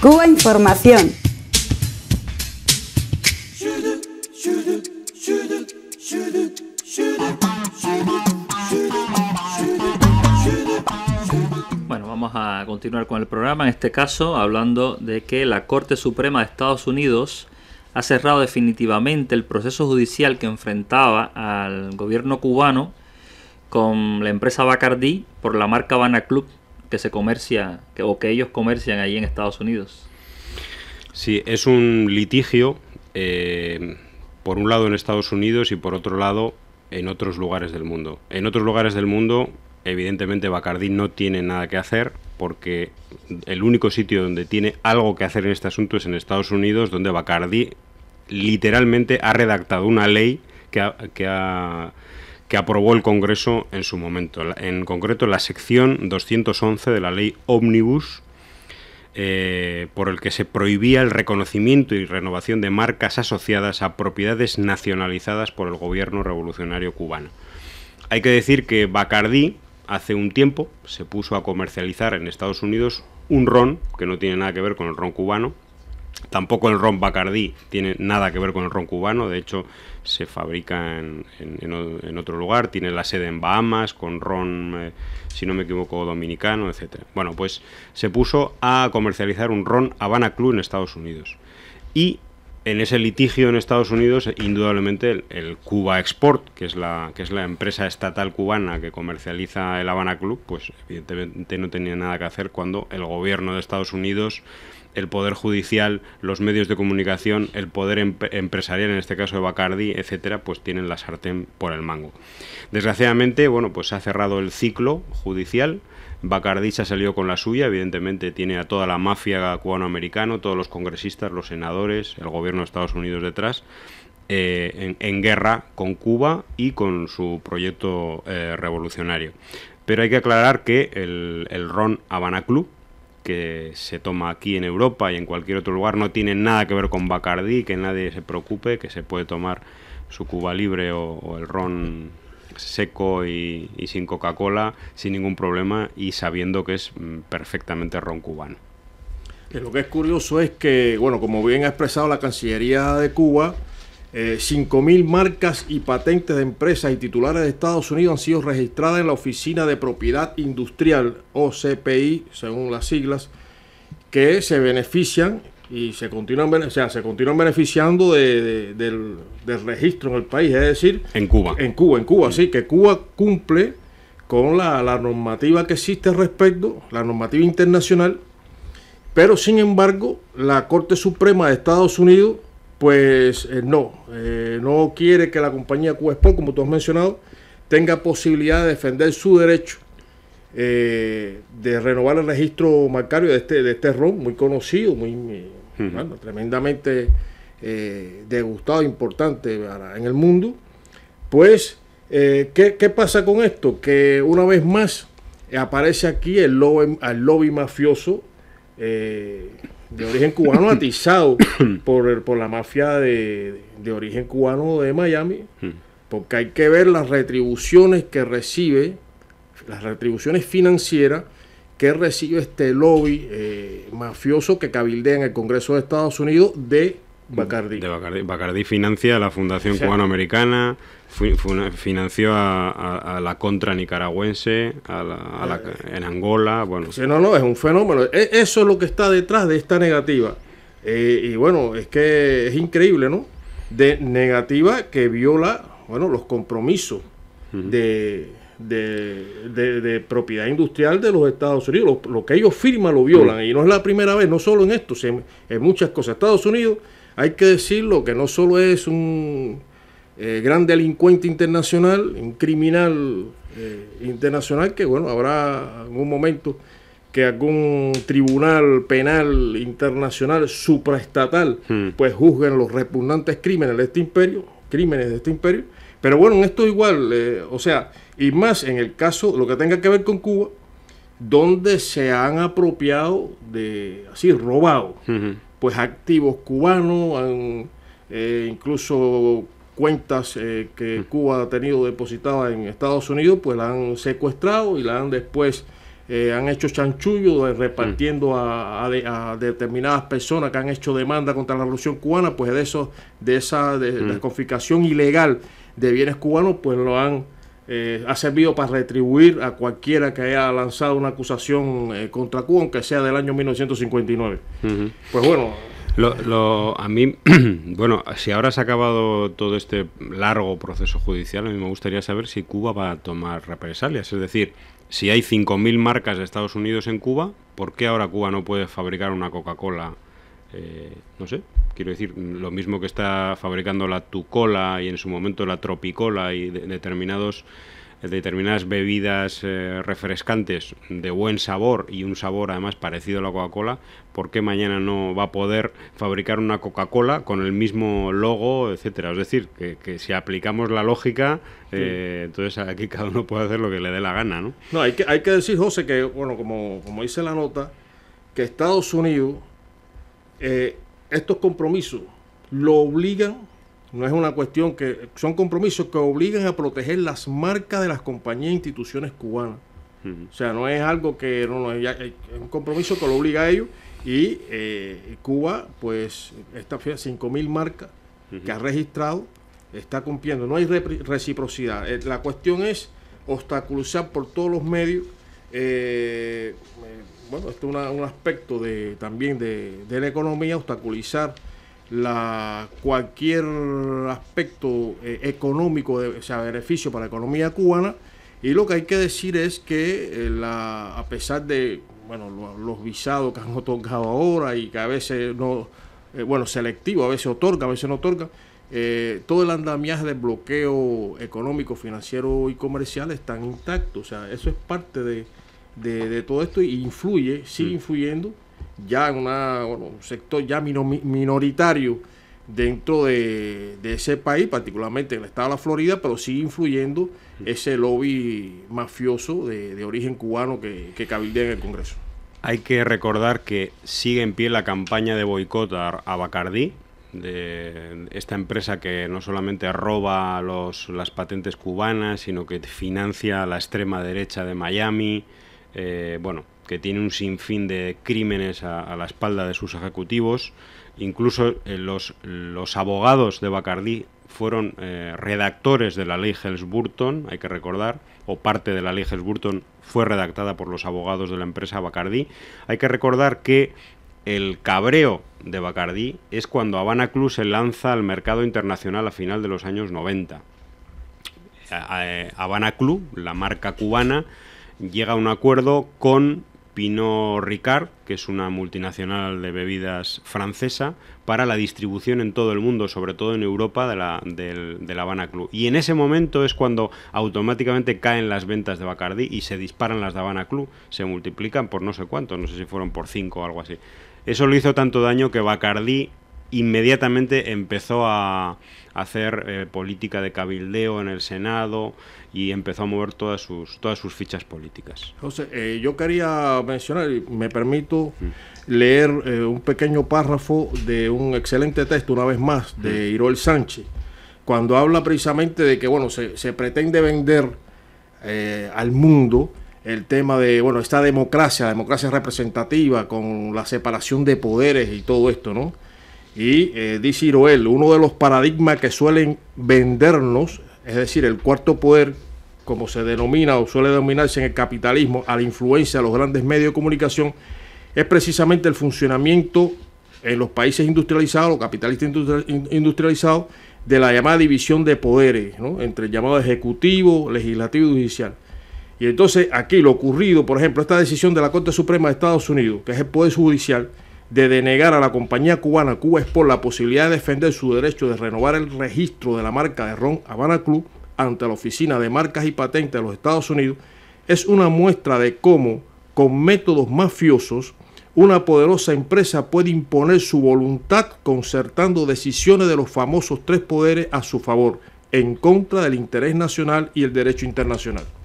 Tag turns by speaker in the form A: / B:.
A: Cuba Información. Bueno, vamos a continuar con el programa, en este caso hablando de que la Corte Suprema de Estados Unidos ha cerrado definitivamente el proceso judicial que enfrentaba al gobierno cubano con la empresa Bacardí por la marca Banaclub Club que se comercia que, o que ellos comercian ahí en Estados Unidos. Sí, es un litigio, eh, por un lado en Estados Unidos y por otro lado en otros lugares del mundo. En otros lugares del mundo, evidentemente, Bacardí no tiene nada que hacer porque el único sitio donde tiene algo que hacer en este asunto es en Estados Unidos, donde Bacardí literalmente ha redactado una ley que ha que aprobó el Congreso en su momento. En concreto, la sección 211 de la ley Omnibus, eh, por el que se prohibía el reconocimiento y renovación de marcas asociadas a propiedades nacionalizadas por el gobierno revolucionario cubano. Hay que decir que Bacardí hace un tiempo se puso a comercializar en Estados Unidos un ron que no tiene nada que ver con el ron cubano, Tampoco el ron Bacardí tiene nada que ver con el ron cubano, de hecho se fabrica en, otro lugar, tiene la sede en Bahamas con ron, eh, si no me equivoco, dominicano, etc. Bueno, pues se puso a comercializar un ron Habana Club en Estados Unidos. Y en ese litigio en Estados Unidos, indudablemente el, Cuba Export, que es, la, que es la empresa estatal cubana que comercializa el Habana Club, pues evidentemente no tenía nada que hacer cuando el gobierno de Estados Unidos el Poder Judicial, los medios de comunicación, el poder empresarial, en este caso de Bacardi, etcétera, pues tienen la sartén por el mango. Desgraciadamente, bueno, pues se ha cerrado el ciclo judicial. Bacardi se ha salido con la suya, evidentemente tiene a toda la mafia cubanoamericano, todos los congresistas, los senadores, el gobierno de Estados Unidos detrás. Eh, en, guerra con Cuba y con su proyecto eh, revolucionario. Pero hay que aclarar que el, el Ron Habana Club, que se toma aquí en Europa y en cualquier otro lugar no tiene nada que ver con Bacardi, que nadie se preocupe, que se puede tomar su Cuba libre o, el ron seco y, sin Coca-Cola sin ningún problema y sabiendo que es mm, perfectamente ron cubano.
B: lo que es curioso es que, bueno, como bien ha expresado la Cancillería de Cuba, 5.000 eh, marcas y patentes de empresas y titulares de Estados Unidos han sido registradas en la Oficina de Propiedad Industrial, OCPI, según las siglas, que se benefician y se continúan, sea, se continúan beneficiando del, registro en el país, es decir, en Cuba. En Cuba, en Cuba, sí, que Cuba cumple con la normativa que existe al respecto, la normativa internacional, pero sin embargo, la Corte Suprema de Estados Unidos pues eh, no, eh, no quiere que la compañía Cuba como tú has mencionado, tenga posibilidad de defender su derecho eh, de renovar el registro marcario de este, de este muy conocido, muy tremendamente degustado, importante en el mundo. Pues, ¿qué, ¿qué, pasa con esto? Que una vez más aparece aquí el lobby, el lobby mafioso de origen cubano atizado por, por la mafia de, origen cubano de Miami, hmm. porque hay que ver las retribuciones que recibe, las retribuciones financieras que recibe este lobby eh, mafioso que cabildea en el Congreso de Estados Unidos de Bacardi.
A: Bacardi. financia la Fundación Cubanoamericana, financió a, la contra nicaragüense, eh. en Angola. Bueno.
B: no, no, es un fenómeno. E, eso es lo que está detrás de esta negativa. Eh, y bueno, es que es increíble, ¿no? De negativa que viola, bueno, los compromisos de, propiedad industrial de los Estados Unidos. Lo, que ellos firman lo violan. Y no es la primera vez, no solo en esto, en muchas cosas. Estados Unidos hay que decirlo que no solo es un eh, gran delincuente internacional, un criminal eh, internacional, que bueno, habrá un momento que algún tribunal penal internacional supraestatal hmm. pues juzguen los repugnantes crímenes de este imperio, crímenes de este imperio. Pero bueno, en esto igual, eh, o sea, y más en el caso, lo que tenga que ver con Cuba, donde se han apropiado de, así, robado. Hmm pues activos cubanos, eh, incluso cuentas eh, que mm. Cuba ha tenido depositadas en Estados Unidos, pues la han secuestrado y la han después eh, han hecho chanchullo repartiendo mm. a, determinadas personas que han hecho demanda contra la revolución cubana, pues de eso, de esa de, mm. confiscación ilegal de bienes cubanos, pues lo han eh, ha servido para retribuir a cualquiera que haya lanzado una acusación eh, contra Cuba, aunque sea del año 1959.
A: Pues bueno. a mí, bueno, si ahora se ha acabado todo este largo proceso judicial, a mí me gustaría saber si Cuba va a tomar represalias. Es decir, si hay 5.000 marcas de Estados Unidos en Cuba, ¿por qué ahora Cuba no puede fabricar una Coca-Cola eh, no sé, quiero decir, lo mismo que está fabricando la Tucola y en su momento la Tropicola y determinados determinadas bebidas eh, refrescantes de buen sabor y un sabor además parecido a la Coca-Cola, ¿por qué mañana no va a poder fabricar una Coca-Cola con el mismo logo, etcétera? Es decir, que, si aplicamos la lógica, eh, entonces aquí cada uno puede hacer lo que le dé la gana, ¿no?
B: No, hay que, hay que decir, José, que, bueno, como, como dice la nota, que Estados Unidos eh, estos compromisos lo obligan, no es una cuestión que son compromisos que obligan a proteger las marcas de las compañías e instituciones cubanas. O sea, no es algo que no, no eh, es un compromiso que lo obliga a ellos y eh, Cuba, pues esta 5.000 marcas que ha registrado está cumpliendo. No hay reciprocidad. La cuestión es obstaculizar por todos los medios eh, bueno, esto es un aspecto de, también de, la economía, obstaculizar la, cualquier aspecto eh, económico, de, o sea, beneficio para la economía cubana. Y lo que hay que decir es que eh, a pesar de bueno, los visados que han otorgado ahora y que a veces no, bueno, selectivo, a veces otorga, a veces no otorga, eh, todo el andamiaje de bloqueo económico, financiero y comercial están intactos. O sea, eso es parte de, todo esto y influye, sigue mm. influyendo ya en una, un sector ya minoritario dentro de, ese país, particularmente en el estado de la Florida, pero sigue influyendo mm. ese lobby mafioso de, origen cubano que, que cabildea en el Congreso.
A: Hay que recordar que sigue en pie la campaña de boicot a Bacardí, de esta empresa que no solamente roba los, las patentes cubanas, sino que financia la extrema derecha de Miami, eh, bueno, que tiene un sinfín de crímenes a, la espalda de sus ejecutivos. Incluso eh, los, los, abogados de Bacardí fueron eh, redactores de la ley helms burton hay que recordar, o parte de la ley helms burton fue redactada por los abogados de la empresa Bacardí. Hay que recordar que el cabreo de Bacardí es cuando Habana Club se lanza al mercado internacional a final de los años 90. Eh, eh, Habana Club, la marca cubana, llega a un acuerdo con Vino Ricard, que es una multinacional de bebidas francesa, para la distribución en todo el mundo, sobre todo en Europa, de la, de la Habana Club. Y en ese momento es cuando automáticamente caen las ventas de Bacardi y se disparan las de Habana Club, se multiplican por no sé cuánto, no sé si fueron por cinco o algo así. Eso le hizo tanto daño que Bacardi inmediatamente empezó a hacer eh, política de cabildeo en el Senado y empezó a mover todas sus, todas sus fichas políticas.
B: José, eh, yo quería mencionar, me permito leer eh, un pequeño párrafo de un excelente texto, una vez más, de Iroel Sánchez, cuando habla precisamente de que bueno, se, se pretende vender al mundo el tema de bueno esta democracia, democracia representativa, con la separación de poderes y todo esto, ¿no? Y eh, dice Iroel, uno de los paradigmas que suelen vendernos, es decir, el cuarto poder, como se denomina o suele denominarse en el capitalismo, a la influencia de los grandes medios de comunicación, es precisamente el funcionamiento en los países industrializados, los capitalistas industrializados, de la llamada división de poderes, entre el llamado ejecutivo, legislativo y judicial. Y entonces aquí lo ocurrido, por ejemplo, esta decisión de la Corte Suprema de Estados Unidos, que es el Poder Judicial, de denegar a la compañía cubana Cuba Sport la posibilidad de defender su derecho de renovar el registro de la marca de Ron Habana Club ante la Oficina de Marcas y Patentes de los Estados Unidos es una muestra de cómo, con métodos mafiosos, una poderosa empresa puede imponer su voluntad concertando decisiones de los famosos tres poderes a su favor, en contra del interés nacional y el derecho internacional.